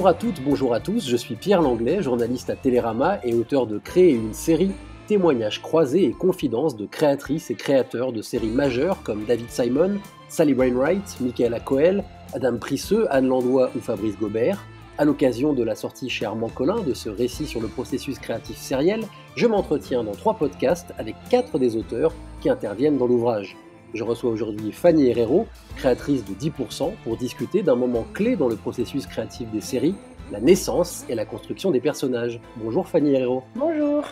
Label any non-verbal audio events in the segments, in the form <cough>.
Bonjour à toutes, bonjour à tous, je suis Pierre Langlais, journaliste à Télérama et auteur de Créer une série, témoignages croisés et confidences de créatrices et créateurs de séries majeures comme David Simon, Sally Wainwright, Michaela Coel, Adam Prisseux, Anne Landois ou Fabrice Gobert. À l'occasion de la sortie chez Armand Collin de ce récit sur le processus créatif sériel, je m'entretiens dans trois podcasts avec quatre des auteurs qui interviennent dans l'ouvrage. Je reçois aujourd'hui Fanny Herrero, créatrice de 10%, pour discuter d'un moment clé dans le processus créatif des séries, la naissance et la construction des personnages. Bonjour Fanny Herrero. Bonjour.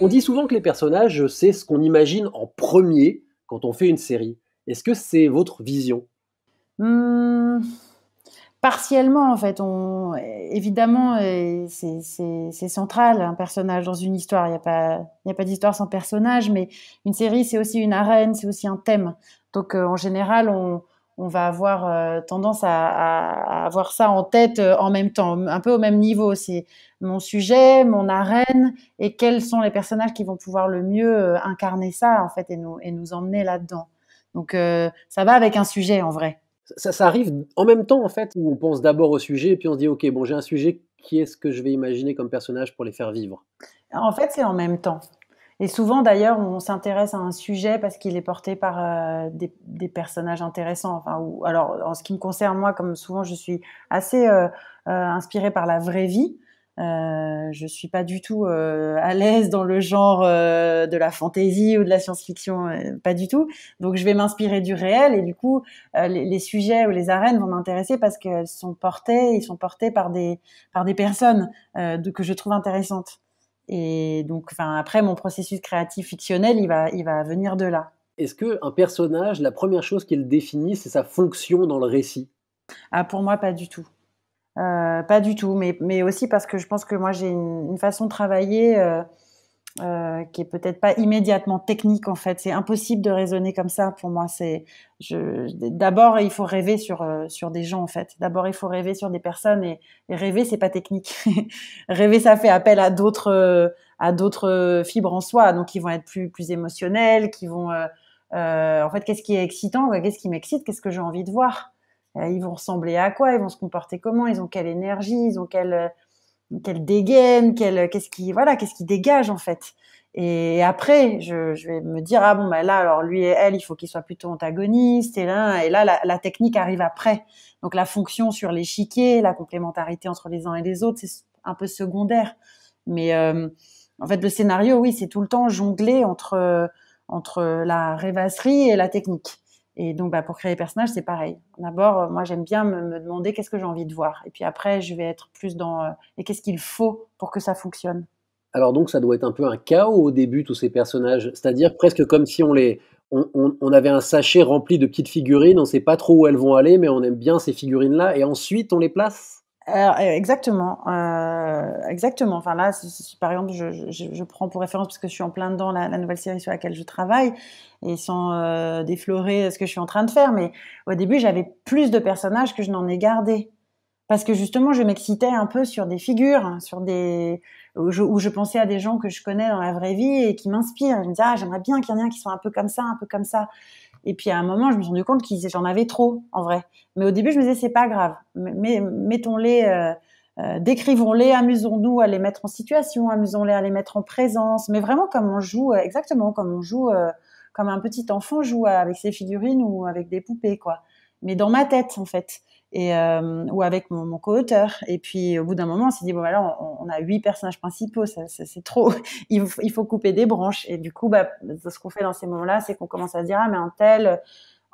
On dit souvent que les personnages, c'est ce qu'on imagine en premier quand on fait une série. Est-ce que c'est votre vision hmm partiellement en fait. On, évidemment, euh, c'est central un personnage dans une histoire. Il n'y a pas, il y a pas d'histoire sans personnage, mais une série c'est aussi une arène, c'est aussi un thème. Donc euh, en général, on, on va avoir euh, tendance à, avoir ça en tête en même temps, un peu au même niveau. C'est mon sujet, mon arène, et quels sont les personnages qui vont pouvoir le mieux incarner ça en fait et nous, et nous emmener là-dedans. Donc ça va avec un sujet en vrai ça, arrive en même temps, en fait, où on pense d'abord au sujet, et puis on se dit, OK, bon, j'ai un sujet, qui est-ce que je vais imaginer comme personnage pour les faire vivre En fait, c'est en même temps. Et souvent, d'ailleurs, on s'intéresse à un sujet parce qu'il est porté par euh, des, personnages intéressants. ou, alors, en ce qui me concerne, moi, comme souvent, je suis assez euh, euh, inspirée par la vraie vie je euh, je suis pas du tout euh, à l'aise dans le genre euh, de la fantaisie ou de la science-fiction, pas du tout. Donc je vais m'inspirer du réel et du coup les, sujets ou les arènes vont m'intéresser parce qu'elles sont portées, ils sont portés par des par des personnes que je trouve intéressantes. Et donc, enfin après mon processus créatif fictionnel, il va il va venir de là. Est-ce que un personnage, la première chose qu'il définit, c'est sa fonction dans le récit Ah pour moi pas du tout. Euh, pas du tout, mais, mais, aussi parce que je pense que moi j'ai une, façon de travailler euh, euh, qui est peut-être pas immédiatement technique en fait. C'est impossible de raisonner comme ça pour moi. C'est je, d'abord il faut rêver sur euh, sur des gens en fait. D'abord il faut rêver sur des personnes et, rêver c'est pas technique. <laughs> rêver ça fait appel à d'autres à d'autres fibres en soi, donc qui vont être plus plus émotionnelles, qui vont euh, en fait qu'est-ce qui est excitant, qu'est-ce qui m'excite, qu'est-ce que j'ai envie de voir. Euh, ils vont ressembler à quoi Ils vont se comporter comment Ils ont quelle énergie Ils ont quelle, euh, quelle dégaine euh, Qu'est-ce qui voilà Qu'est-ce qui dégage en fait Et après, je, je, vais me dire ah bon ben là alors lui et elle, il faut qu'ils soient plutôt antagonistes et là et là la, technique arrive après. Donc la fonction sur l'échiquier, la complémentarité entre les uns et les autres, c'est un peu secondaire. Mais en fait, le scénario, oui, c'est tout le temps jongler entre entre la rêvasserie et la technique. Et donc, bah, pour créer les personnages, c'est pareil. D'abord, euh, moi, j'aime bien me, demander qu'est-ce que j'ai envie de voir. Et puis après, je vais être plus dans euh, et qu'est-ce qu'il faut pour que ça fonctionne. Alors donc, ça doit être un peu un chaos au début, tous ces personnages. C'est-à-dire presque comme si on les, on, on, avait un sachet rempli de petites figurines, on ne sait pas trop où elles vont aller, mais on aime bien ces figurines-là. Et ensuite, on les place euh, exactement, euh, exactement. Enfin là, par exemple, je, prends pour référence parce que je suis en plein dedans la, nouvelle série sur laquelle je travaille et sans euh, déflorer ce que je suis en train de faire, mais au début j'avais plus de personnages que je n'en ai gardé parce que justement je m'excitais un peu sur des figures, hein, sur des où je, pensais à des gens que je connais dans la vraie vie et qui m'inspirent. Je me disais, ah, j'aimerais bien qu'il y en ait qui soit un peu comme ça, un peu comme ça. Et puis à un moment, je me suis rendu compte que j'en avais trop, en vrai. Mais au début, je me disais, c'est pas grave. Mais, mettons-les, euh, euh, décrivons-les, amusons-nous à les mettre en situation, amusons-les à les mettre en présence. Mais vraiment comme on joue, euh, exactement comme on joue, comme un petit enfant joue avec ses figurines ou avec des poupées, quoi. Mais dans ma tête, en fait et euh, ou avec mon, co-auteur. Et puis au bout d'un moment, on s'est dit bon voilà, on, on a huit personnages principaux, ça, c'est trop. <laughs> Il, faut couper des branches. Et du coup, bah, bah, ce qu'on fait dans ces moments-là, c'est qu'on commence à se dire ah mais un tel,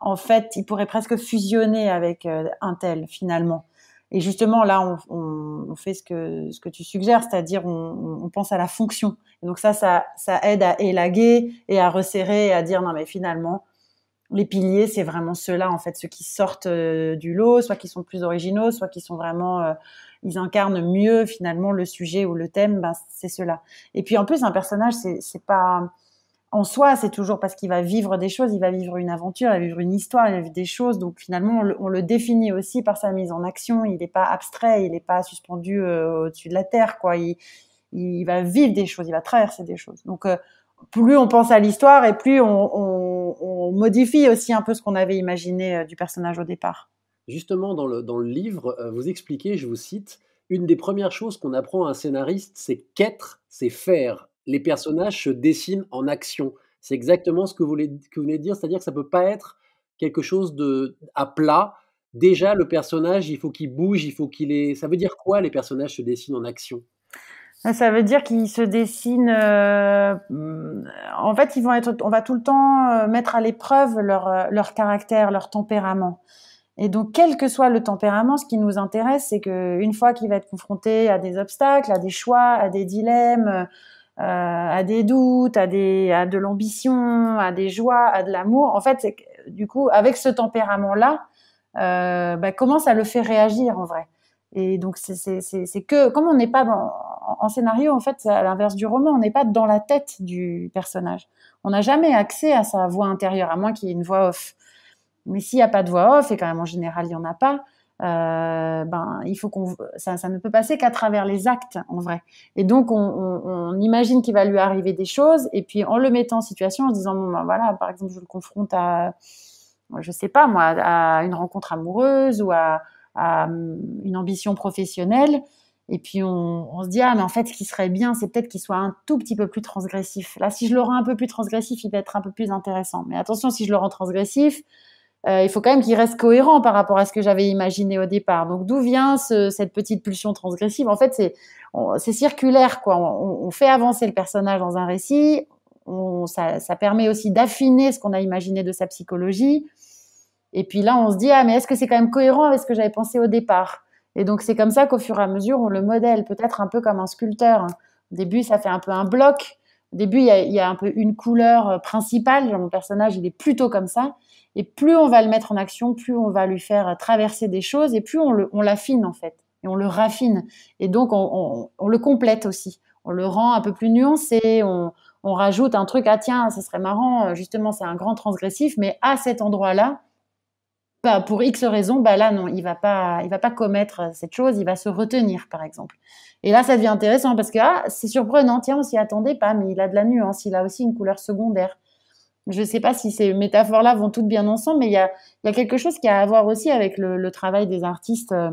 en fait, il pourrait presque fusionner avec euh, un tel finalement. Et justement, là, on, on, fait ce que, ce que tu suggères, c'est-à-dire on, on pense à la fonction. Et donc ça, ça, ça, aide à élaguer et à resserrer et à dire non mais finalement, les piliers, c'est vraiment ceux-là, en fait, ceux qui sortent euh, du lot, soit qui sont plus originaux, soit qui sont vraiment, euh, ils incarnent mieux finalement le sujet ou le thème, ben, c'est ceux-là. Et puis en plus, un personnage, c'est pas en soi, c'est toujours parce qu'il va vivre des choses, il va vivre une aventure, il va vivre une histoire, il va vivre des choses. Donc finalement, on le, définit aussi par sa mise en action. Il n'est pas abstrait, il n'est pas suspendu euh, au-dessus de la terre, quoi. Il, va vivre des choses, il va traverser des choses. Donc plus on pense à l'histoire et plus on on modifie aussi un peu ce qu'on avait imaginé euh, du personnage au départ. Justement, dans le, livre, euh, vous expliquez, je vous cite, une des premières choses qu'on apprend à un scénariste, c'est qu'être, c'est faire. Les personnages se dessinent en action. C'est exactement ce que vous, voulez, venez de dire, c'est-à-dire que ça ne peut pas être quelque chose de à plat. Déjà, le personnage, il faut qu'il bouge, il faut qu'il ait. Ça veut dire quoi les personnages se dessinent en action ça veut dire qu'ils se dessinent. Euh, en fait, ils vont être. On va tout le temps euh, mettre à l'épreuve leur, euh, leur caractère, leur tempérament. Et donc, quel que soit le tempérament, ce qui nous intéresse, c'est que une fois qu'il va être confronté à des obstacles, à des choix, à des dilemmes, à des doutes, à, des, à de l'ambition, à des joies, à de l'amour, en fait, du coup, avec ce tempérament-là, bah, comment ça le fait réagir en vrai Et donc, c'est que comme on n'est pas dans en scénario, en fait, à l'inverse du roman, on n'est pas dans la tête du personnage. On n'a jamais accès à sa voix intérieure, à moins qu'il y ait une voix off. Mais s'il n'y a pas de voix off, et quand même en général il n'y en a pas, euh, ben, il faut qu'on, ça, ne peut passer qu'à travers les actes en vrai. Et donc on, imagine qu'il va lui arriver des choses, et puis en le mettant en situation, en se disant bon ben, voilà, par exemple je le confronte à, je sais pas moi, à une rencontre amoureuse ou à hum, une ambition professionnelle, et puis on, se dit, ah, mais en fait, ce qui serait bien, c'est peut-être qu'il soit un tout petit peu plus transgressif. Là, si je le rends un peu plus transgressif, il va être un peu plus intéressant. Mais attention, si je le rends transgressif, euh, il faut quand même qu'il reste cohérent par rapport à ce que j'avais imaginé au départ. Donc d'où vient ce, cette petite pulsion transgressive En fait, c'est, c'est circulaire, quoi. On, fait avancer le personnage dans un récit. ça, ça, permet aussi d'affiner ce qu'on a imaginé de sa psychologie. Et puis là, on se dit, ah, mais est-ce que c'est quand même cohérent avec ce que j'avais pensé au départ et donc c'est comme ça qu'au fur et à mesure, on le modèle, peut-être un peu comme un sculpteur. Au début, ça fait un peu un bloc. Au début, il y, a, un peu une couleur euh, principale. Mon personnage, il est plutôt comme ça. Et plus on va le mettre en action, plus on va lui faire euh, traverser des choses et plus on l'affine on en fait. Et on le raffine. Et donc on, le complète aussi. On le rend un peu plus nuancé. On, on rajoute un truc. Ah tiens, ce serait marrant. Justement, c'est un grand transgressif, mais à cet endroit-là, bah, pour X raisons, bah là non, il va pas, il va pas commettre euh, cette chose, il va se retenir par exemple. Et là, ça devient intéressant parce que ah, c'est surprenant, tiens, on s'y attendait pas, mais il a de la nuance, il a aussi une couleur secondaire. Je ne sais pas si ces métaphores-là vont toutes bien ensemble, mais il y a, quelque chose qui a à voir aussi avec le, travail des artistes euh,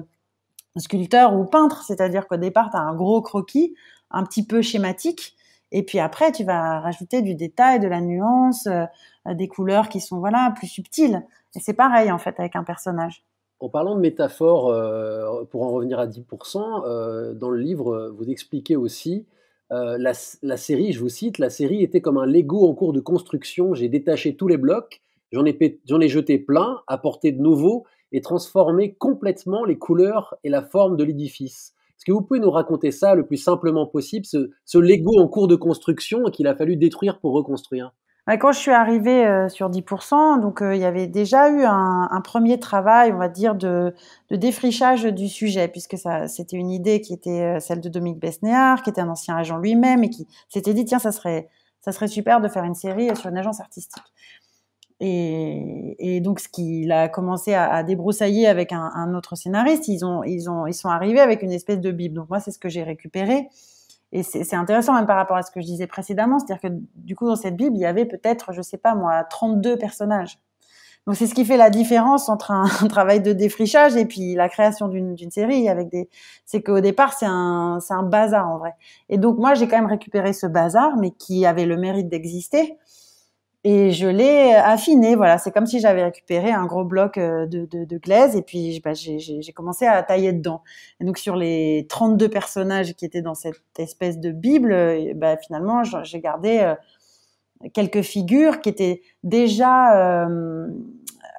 sculpteurs ou peintres, c'est-à-dire qu'au départ, tu as un gros croquis, un petit peu schématique, et puis après, tu vas rajouter du détail, de la nuance, euh, des couleurs qui sont voilà plus subtiles. Et c'est pareil, en fait, avec un personnage. En parlant de métaphore, euh, pour en revenir à 10%, euh, dans le livre, vous expliquez aussi, euh, la, série, je vous cite, la série était comme un Lego en cours de construction, j'ai détaché tous les blocs, j'en ai, jeté plein, apporté de nouveaux et transformé complètement les couleurs et la forme de l'édifice. Est-ce que vous pouvez nous raconter ça le plus simplement possible, ce, ce Lego en cours de construction qu'il a fallu détruire pour reconstruire quand je suis arrivée euh, sur 10%, donc euh, il y avait déjà eu un, premier travail, on va dire, de, défrichage du sujet, puisque c'était une idée qui était euh, celle de Dominique Besnéard, qui était un ancien agent lui-même et qui s'était dit tiens, ça serait, ça serait super de faire une série sur une agence artistique. Et, donc, ce qu'il a commencé à, débroussailler avec un, un, autre scénariste, ils, ont, ils, ont, ils sont arrivés avec une espèce de bible. Donc, moi, c'est ce que j'ai récupéré et c'est intéressant même par rapport à ce que je disais précédemment, c'est-à-dire que du coup dans cette Bible, il y avait peut-être, je sais pas moi, 32 personnages. Donc c'est ce qui fait la différence entre un, <laughs> travail de défrichage et puis la création d'une série avec des. C'est qu'au départ c'est un c'est un bazar en vrai. Et donc moi j'ai quand même récupéré ce bazar, mais qui avait le mérite d'exister et je l'ai euh, affiné. Voilà, c'est comme si j'avais récupéré un gros bloc euh, de, glaise et puis bah, j'ai commencé à tailler dedans. Et donc sur les 32 personnages qui étaient dans cette espèce de bible, euh, bah, finalement j'ai gardé quelques figures qui étaient déjà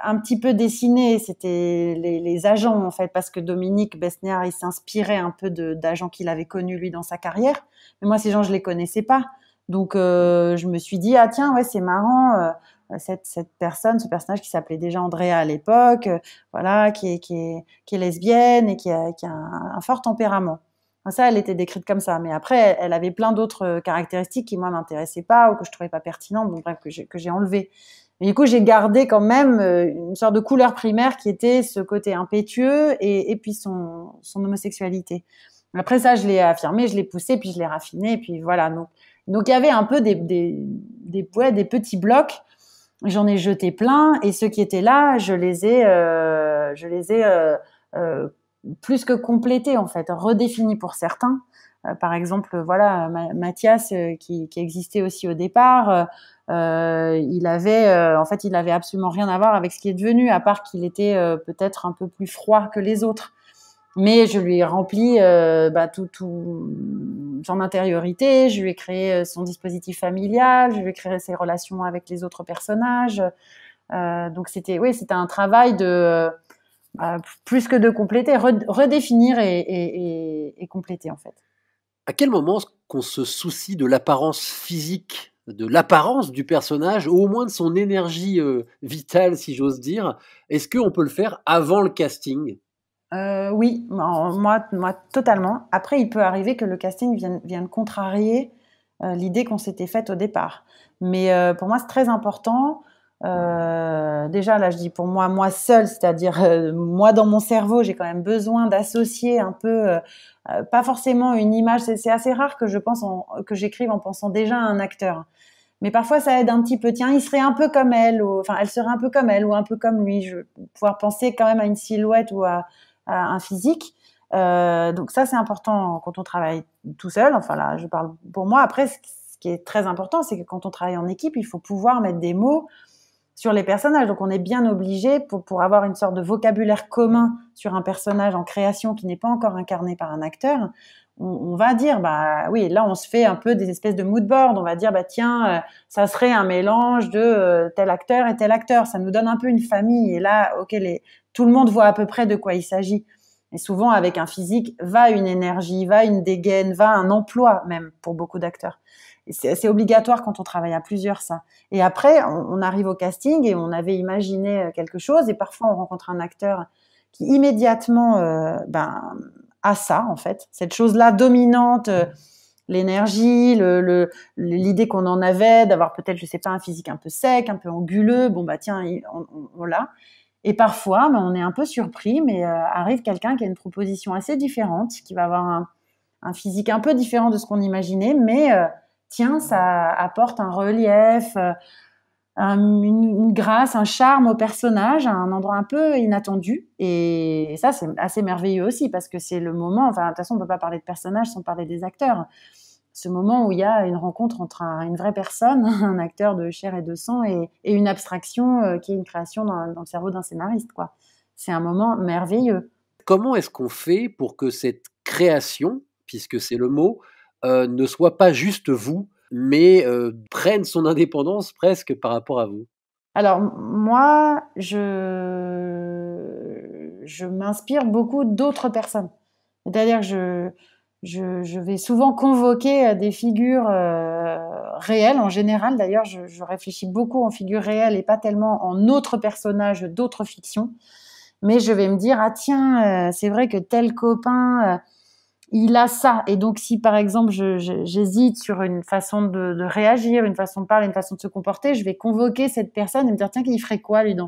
un petit peu dessinées. C'était les, agents en fait, parce que Dominique Besnéard il s'inspirait un peu d'agents qu'il avait connus lui dans sa carrière. Mais moi ces gens je les connaissais pas. Donc euh, je me suis dit ah tiens ouais c'est marrant. Euh, cette, cette, personne, ce personnage qui s'appelait déjà Andrea à l'époque, euh, voilà, qui est, qui, est, qui est, lesbienne et qui a, qui a un, fort tempérament. Ça, elle était décrite comme ça. Mais après, elle avait plein d'autres caractéristiques qui, moi, m'intéressaient pas ou que je trouvais pas pertinentes, donc bref, que j'ai enlevées. Mais du coup, j'ai gardé quand même une sorte de couleur primaire qui était ce côté impétueux et, et puis son, son, homosexualité. Après ça, je l'ai affirmé, je l'ai poussé, puis je l'ai raffiné, puis voilà. Donc, donc il y avait un peu des, des, des, petits blocs. J'en ai jeté plein et ceux qui étaient là, je les ai, euh, je les ai euh, euh, plus que complétés en fait, redéfinis pour certains. par exemple, voilà, Mathias qui, qui, existait aussi au départ, il avait, en fait, il avait absolument rien à voir avec ce qui est devenu, à part qu'il était peut-être un peu plus froid que les autres mais je lui ai rempli euh, bah, tout, son intériorité, je lui ai créé euh, son dispositif familial, je lui ai créé ses relations avec les autres personnages. Euh, donc c'était c'était un travail de bah, plus que de compléter, redéfinir et, compléter en fait. À quel moment qu'on se soucie de l'apparence physique, de l'apparence du personnage, ou au moins de son énergie vitale, si j'ose dire Est-ce qu'on peut le faire avant le casting euh, oui, moi, totalement. Après, il peut arriver que le casting vienne, vienne contrarier euh, l'idée qu'on s'était faite au départ. Mais euh, pour moi, c'est très important. déjà, là, je dis pour moi, moi seule, c'est-à-dire moi dans mon cerveau, j'ai quand même besoin d'associer un peu, pas forcément une image. C'est assez rare que je pense que j'écrive en pensant déjà à un acteur. Mais parfois, ça aide un petit peu. Tiens, il serait un peu comme elle, ou, enfin, elle serait un peu comme elle, ou un peu comme lui. Je pouvoir penser quand même à une silhouette ou à, un physique. Euh, donc ça, c'est important quand on travaille tout seul. Enfin là, je parle pour moi. Après, ce qui est très important, c'est que quand on travaille en équipe, il faut pouvoir mettre des mots sur les personnages. Donc on est bien obligé pour, pour, avoir une sorte de vocabulaire commun sur un personnage en création qui n'est pas encore incarné par un acteur, on, va dire, bah oui, là on se fait un peu des espèces de mood board, on va dire, bah tiens, euh, ça serait un mélange de euh, tel acteur et tel acteur, ça nous donne un peu une famille, et là, ok, les, tout le monde voit à peu près de quoi il s'agit. Et souvent, avec un physique, va une énergie, va une dégaine, va un emploi même pour beaucoup d'acteurs. C'est obligatoire quand on travaille à plusieurs, ça. Et après, on, arrive au casting et on avait imaginé euh, quelque chose. Et parfois, on rencontre un acteur qui immédiatement ben, à ça, en fait. Cette chose-là dominante, euh, l'énergie, l'idée le, qu'on en avait d'avoir peut-être, je sais pas, un physique un peu sec, un peu anguleux. Bon, bah tiens, on, Et parfois, bah, on est un peu surpris, mais euh, arrive quelqu'un qui a une proposition assez différente, qui va avoir un, physique un peu différent de ce qu'on imaginait, mais euh, tiens, ça apporte un relief, une, grâce, un charme au personnage, un endroit un peu inattendu. Et, ça, c'est assez merveilleux aussi parce que c'est le moment. Enfin, de toute façon, on ne peut pas parler de personnage sans parler des acteurs. Ce moment où il y a une rencontre entre une vraie personne, <laughs> un acteur de chair et de sang, et, une abstraction euh, qui est une création dans, le cerveau d'un scénariste. Quoi. C'est un moment merveilleux. Comment est-ce qu'on fait pour que cette création, puisque c'est le mot, euh, ne soit pas juste vous, mais prennent son indépendance presque par rapport à vous Alors moi, je, m'inspire beaucoup d'autres personnes. C'est-à-dire que je, je, vais souvent convoquer des figures réelles. En général, d'ailleurs, je, réfléchis beaucoup en figures réelles et pas tellement en autres personnages d'autres fictions. Mais je vais me dire, ah tiens, c'est vrai que tel copain il a ça. Et donc, si par exemple, j'hésite sur une façon de, réagir, une façon de parler, une façon de se comporter, je vais convoquer cette personne et me dire tiens, il ferait quoi lui dans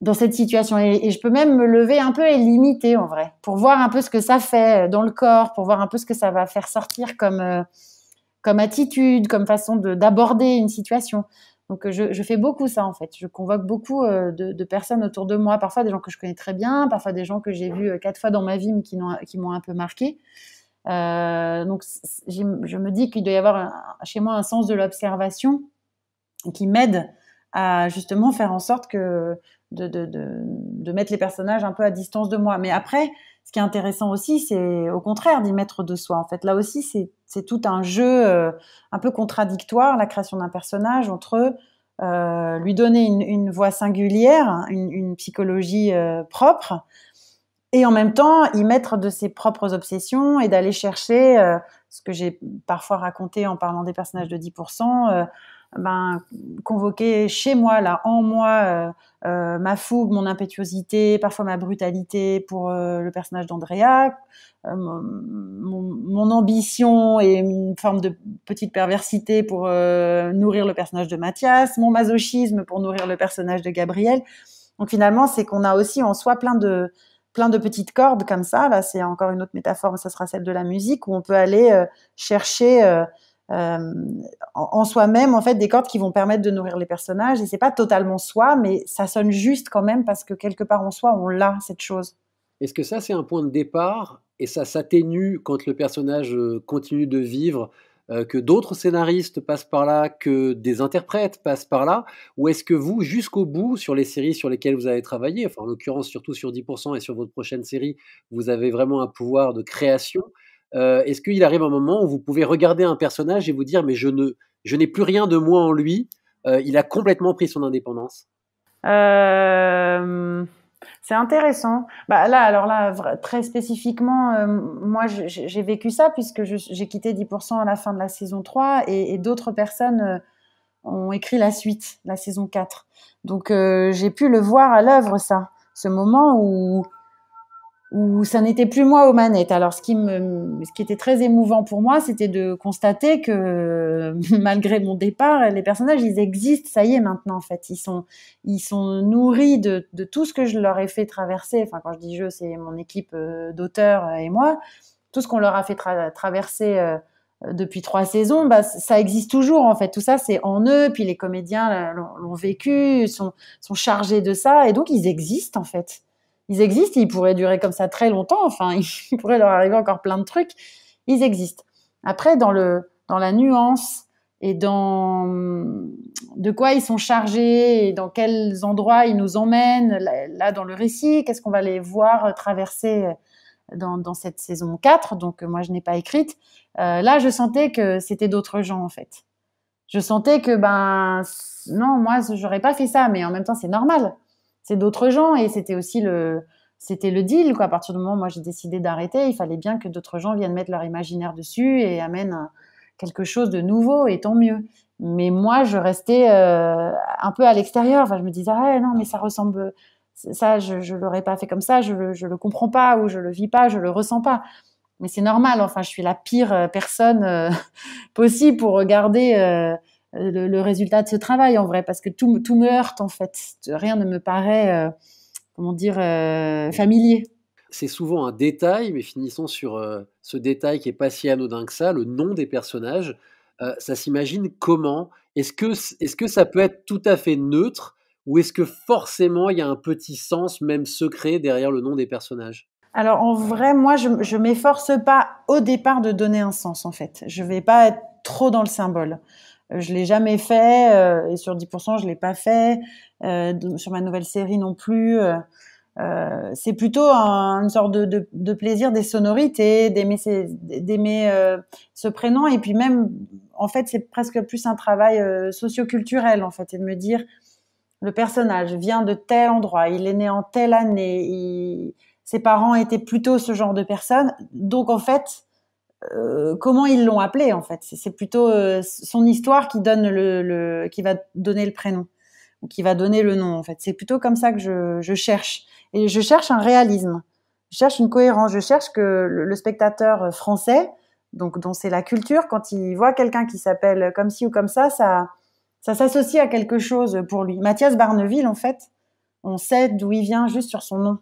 dans cette situation et, je peux même me lever un peu et limiter en vrai pour voir un peu ce que ça fait euh, dans le corps, pour voir un peu ce que ça va faire sortir comme euh, comme attitude, comme façon d'aborder une situation. Donc euh, je, fais beaucoup ça en fait. Je convoque beaucoup euh, de, personnes autour de moi, parfois des gens que je connais très bien, parfois des gens que j'ai vus euh, quatre fois dans ma vie mais qui, m'ont un peu marqué. donc je me dis qu'il doit y avoir chez moi un sens de l'observation qui m'aide à justement faire en sorte que de, de, mettre les personnages un peu à distance de moi. Mais après, ce qui est intéressant aussi, c'est au contraire d'y mettre de soi. En fait, là aussi, c'est tout un jeu euh, un peu contradictoire, la création d'un personnage entre euh, lui donner une, voix singulière, une, psychologie euh, propre, et en même temps y mettre de ses propres obsessions et d'aller chercher ce que j'ai parfois raconté en parlant des personnages de 10%. Ben, convoquer chez moi, là, en moi, euh, euh, ma fougue, mon impétuosité, parfois ma brutalité pour euh, le personnage d'Andrea, mon, ambition et une forme de petite perversité pour nourrir le personnage de Mathias, mon masochisme pour nourrir le personnage de Gabriel. Donc finalement, c'est qu'on a aussi en soi plein de plein de petites cordes comme ça. Là, c'est encore une autre métaphore, mais ça sera celle de la musique où on peut aller chercher euh, en soi-même en fait des cordes qui vont permettre de nourrir les personnages et c'est pas totalement soi mais ça sonne juste quand même parce que quelque part en soi on l'a cette chose. Est-ce que ça c'est un point de départ et ça s'atténue quand le personnage euh, continue de vivre euh, que d'autres scénaristes passent par là, que des interprètes passent par là, ou est-ce que vous, jusqu'au bout, sur les séries sur lesquelles vous avez travaillé, enfin en l'occurrence surtout sur 10% et sur votre prochaine série, vous avez vraiment un pouvoir de création, euh, est-ce qu'il arrive un moment où vous pouvez regarder un personnage et vous dire mais je ne je n'ai plus rien de moi en lui, euh, il a complètement pris son indépendance euh, C'est intéressant. Bah là, alors là, très spécifiquement, moi, j'ai vécu ça puisque j'ai quitté 10% à la fin de la saison 3 et, et d'autres personnes ont écrit la suite, la saison 4. Donc, j'ai pu le voir à l'œuvre, ça. Ce moment où, où ça n'était plus moi aux manettes. Alors, ce qui, me, ce qui était très émouvant pour moi, c'était de constater que <laughs> malgré mon départ, les personnages, ils existent, ça y est maintenant, en fait. Ils sont, ils sont nourris de, de tout ce que je leur ai fait traverser. Enfin, quand je dis je, c'est mon équipe euh, d'auteurs euh, et moi. Tout ce qu'on leur a fait traverser euh, depuis trois saisons, bah, ça existe toujours en fait. Tout ça, c'est en eux. Puis les comédiens l'ont vécu, sont, sont chargés de ça, et donc ils existent en fait ils existent, ils pourraient durer comme ça très longtemps, enfin, <laughs> il pourrait leur arriver encore plein de trucs, ils existent. Après, dans, le, dans la nuance et dans de quoi ils sont chargés et dans quels endroits ils nous emmènent, là, dans le récit, qu'est-ce qu'on va les voir traverser dans, cette saison 4, donc euh, moi je n'ai pas écrite, euh, là je sentais que c'était d'autres gens en fait. Je sentais que, ben, non, moi j'aurais pas fait ça, mais en même temps c'est normal c'est d'autres gens et c'était aussi le c'était le deal quoi. À partir du moment où moi j'ai décidé d'arrêter, il fallait bien que d'autres gens viennent mettre leur imaginaire dessus et amènent quelque chose de nouveau et tant mieux. Mais moi je restais euh, un peu à l'extérieur. Enfin je me disais ah non mais ça ressemble ça je ne l'aurais pas fait comme ça, je ne le comprends pas ou je le vis pas, je le ressens pas mais c'est normal. Enfin, je suis la pire euh, personne euh, <laughs> possible pour regarder le, résultat de ce travail en vrai, parce que tout, me heurte en fait. Rien ne me paraît, euh, comment dire, euh, familier. C'est souvent un détail, mais finissons sur euh, ce détail qui est pas si anodin que ça, le nom des personnages. ça s'imagine comment Est-ce que, ça peut être tout à fait neutre ou est-ce que forcément il y a un petit sens, même secret, derrière le nom des personnages alors en vrai, moi, je, je m'efforce pas au départ de donner un sens en fait. Je vais pas être trop dans le symbole je l'ai jamais fait euh, et sur 10% je l'ai pas fait euh, sur ma nouvelle série non plus euh, c'est plutôt une sorte de, plaisir des sonorités d'aimer ce prénom et puis même en fait c'est presque plus un travail socioculturel en fait et de me dire le personnage vient de tel endroit il est né en telle année ses parents étaient plutôt ce genre de personne donc en fait euh, comment ils l'ont appelé en fait. C'est plutôt euh, son histoire qui donne le, qui va donner le prénom ou qui va donner le nom en fait. C'est plutôt comme ça que je, je, cherche et je cherche un réalisme. Je cherche une cohérence. Je cherche que le, spectateur français, donc dont c'est la culture, quand il voit quelqu'un qui s'appelle comme ci ou comme ça, ça, ça s'associe à quelque chose pour lui. Mathias Barneville en fait, on sait d'où il vient juste sur son nom.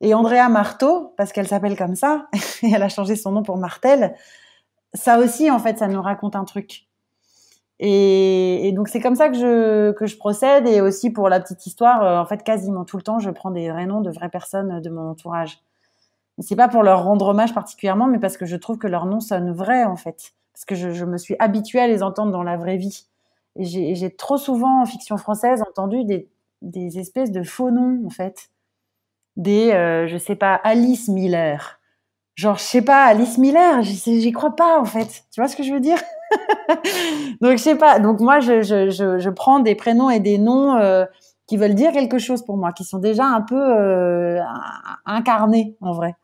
Et Andrea Marteau, parce qu'elle s'appelle comme ça, <laughs> et elle a changé son nom pour Martel, ça aussi, en fait, ça nous raconte un truc. Et, donc, c'est comme ça que je, que je procède. Et aussi, pour la petite histoire, euh, en fait, quasiment tout le temps, je prends des vrais noms de vraies personnes euh, de mon entourage. Ce n'est pas pour leur rendre hommage particulièrement, mais parce que je trouve que leurs noms sonnent vrais, en fait. Parce que je, me suis habituée à les entendre dans la vraie vie. Et j'ai trop souvent, en fiction française, entendu des, des espèces de faux noms, en fait des, euh, je sais pas, Alice Miller. Genre, je sais pas, Alice Miller, j'y crois pas en fait. Tu vois ce que je veux dire <laughs> Donc, je sais pas. Donc, moi, je, je, je, prends des prénoms et des noms euh, qui veulent dire quelque chose pour moi, qui sont déjà un peu euh, incarnés en vrai.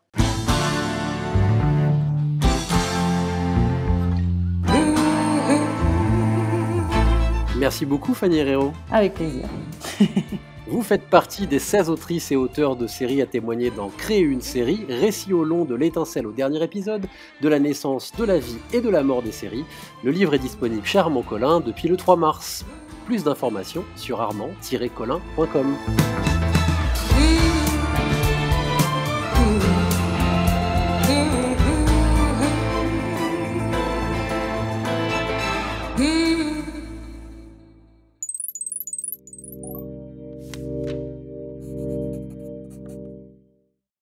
Merci beaucoup Fanny Herrero. Avec plaisir. <laughs> Vous faites partie des 16 autrices et auteurs de séries à témoigner dans Créer une série, récit au long de l'étincelle au dernier épisode, de la naissance, de la vie et de la mort des séries. Le livre est disponible chez Armand Collin depuis le 3 mars. Plus d'informations sur armand colincom